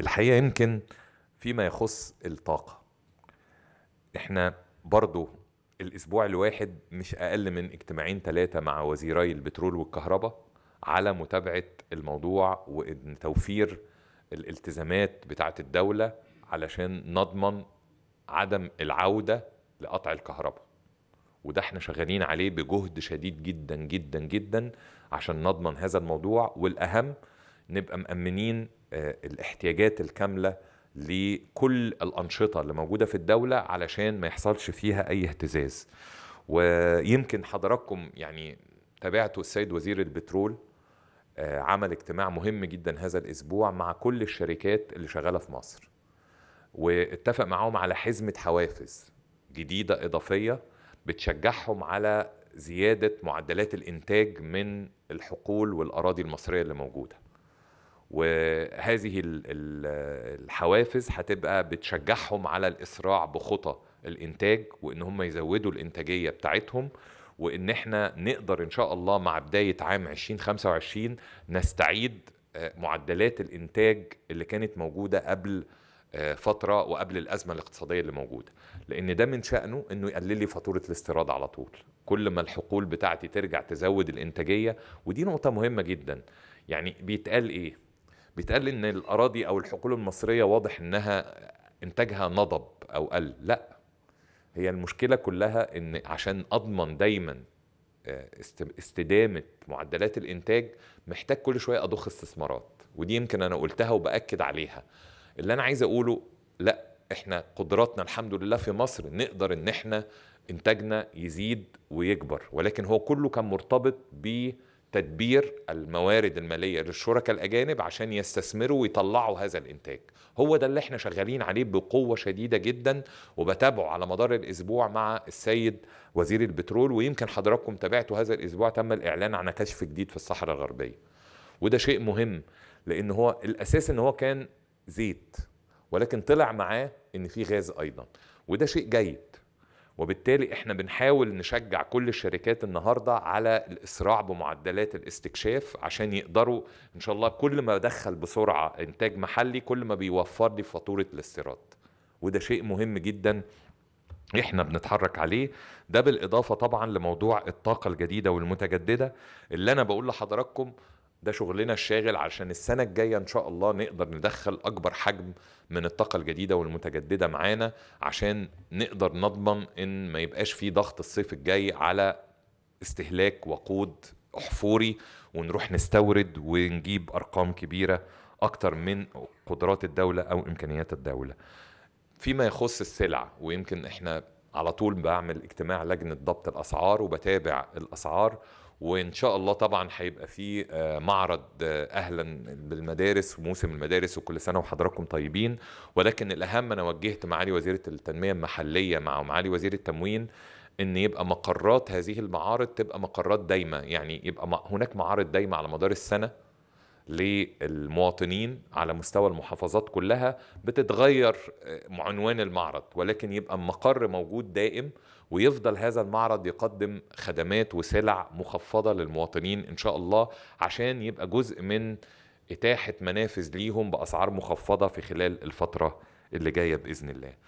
الحقيقه يمكن فيما يخص الطاقه احنا برضو الاسبوع الواحد مش اقل من اجتماعين ثلاثه مع وزيري البترول والكهرباء على متابعه الموضوع وتوفير الالتزامات بتاعه الدوله علشان نضمن عدم العوده لقطع الكهرباء وده احنا شغالين عليه بجهد شديد جدا جدا جدا عشان نضمن هذا الموضوع والاهم نبقى مأمنين آه، الاحتياجات الكامله لكل الانشطه اللي موجوده في الدوله علشان ما يحصلش فيها اي اهتزاز ويمكن حضراتكم يعني تابعتوا السيد وزير البترول آه، عمل اجتماع مهم جدا هذا الاسبوع مع كل الشركات اللي شغاله في مصر واتفق معاهم على حزمه حوافز جديده اضافيه بتشجعهم على زياده معدلات الانتاج من الحقول والاراضي المصريه اللي موجوده وهذه الحوافز هتبقى بتشجعهم على الإسراع بخطى الإنتاج وإن هم يزودوا الإنتاجية بتاعتهم وإن احنا نقدر إن شاء الله مع بداية عام 2025 نستعيد آه، معدلات الإنتاج اللي كانت موجودة قبل آه، فترة وقبل الأزمة الاقتصادية اللي موجودة لأن ده من شأنه أنه يقلل لي فاتورة الاستيراد على طول كل ما الحقول بتاعتي ترجع تزود الإنتاجية ودي نقطة مهمة جدا يعني بيتقال إيه بيتقال ان الاراضي او الحقول المصريه واضح انها انتاجها نضب او قل لا هي المشكله كلها ان عشان اضمن دايما آه، استدامه معدلات الانتاج محتاج كل شويه اضخ استثمارات ودي يمكن انا قلتها وباكد عليها اللي انا عايز اقوله لا احنا قدراتنا الحمد لله في مصر نقدر ان احنا انتاجنا يزيد ويكبر ولكن هو كله كان مرتبط ب تدبير الموارد الماليه للشركاء الاجانب عشان يستثمروا ويطلعوا هذا الانتاج هو ده اللي احنا شغالين عليه بقوه شديده جدا وبتابعه على مدار الاسبوع مع السيد وزير البترول ويمكن حضراتكم تابعتوا هذا الاسبوع تم الاعلان عن كشف جديد في الصحراء الغربيه وده شيء مهم لان هو الاساس ان هو كان زيت ولكن طلع معاه ان في غاز ايضا وده شيء جيد وبالتالي احنا بنحاول نشجع كل الشركات النهارده على الاسراع بمعدلات الاستكشاف عشان يقدروا ان شاء الله كل ما بدخل بسرعه انتاج محلي كل ما بيوفر لي فاتوره الاستيراد وده شيء مهم جدا احنا بنتحرك عليه ده بالاضافه طبعا لموضوع الطاقه الجديده والمتجدده اللي انا بقول لحضراتكم ده شغلنا الشاغل عشان السنة الجاية إن شاء الله نقدر ندخل أكبر حجم من الطاقة الجديدة والمتجددة معانا عشان نقدر نضمن إن ما يبقاش في ضغط الصيف الجاي على استهلاك وقود أحفوري ونروح نستورد ونجيب أرقام كبيرة أكتر من قدرات الدولة أو إمكانيات الدولة فيما يخص السلع ويمكن إحنا على طول بعمل اجتماع لجنه ضبط الاسعار وبتابع الاسعار وان شاء الله طبعا هيبقى في آه، معرض آه، اهلا بالمدارس وموسم المدارس وكل سنه وحضراتكم طيبين ولكن الاهم انا وجهت معالي وزيره التنميه المحليه مع معالي وزير التموين ان يبقى مقرات هذه المعارض تبقى مقرات دايمه يعني يبقى هناك معارض دايمه على مدار السنه للمواطنين على مستوى المحافظات كلها بتتغير آه، عنوان المعرض ولكن يبقى مقر موجود دائم ويفضل هذا المعرض يقدم خدمات وسلع مخفضة للمواطنين إن شاء الله عشان يبقى جزء من إتاحة منافذ ليهم بأسعار مخفضة في خلال الفترة اللي جاية بإذن الله